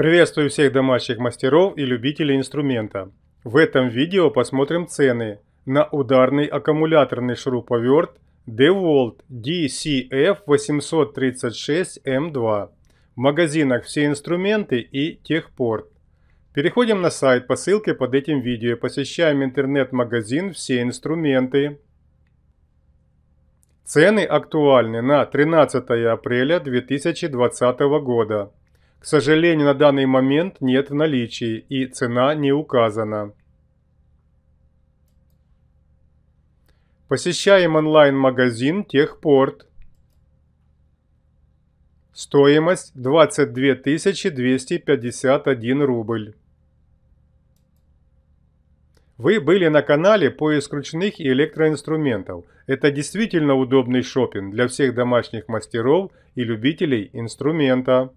Приветствую всех домашних мастеров и любителей инструмента. В этом видео посмотрим цены на ударный аккумуляторный шуруповерт DeWalt DCF836M2 в магазинах «Все инструменты» и «Техпорт». Переходим на сайт по ссылке под этим видео, посещаем интернет-магазин «Все инструменты». Цены актуальны на 13 апреля 2020 года к сожалению, на данный момент нет в наличии и цена не указана. Посещаем онлайн-магазин Техпорт. Стоимость 22 251 рубль. Вы были на канале «Поиск ручных и электроинструментов». Это действительно удобный шопинг для всех домашних мастеров и любителей инструмента.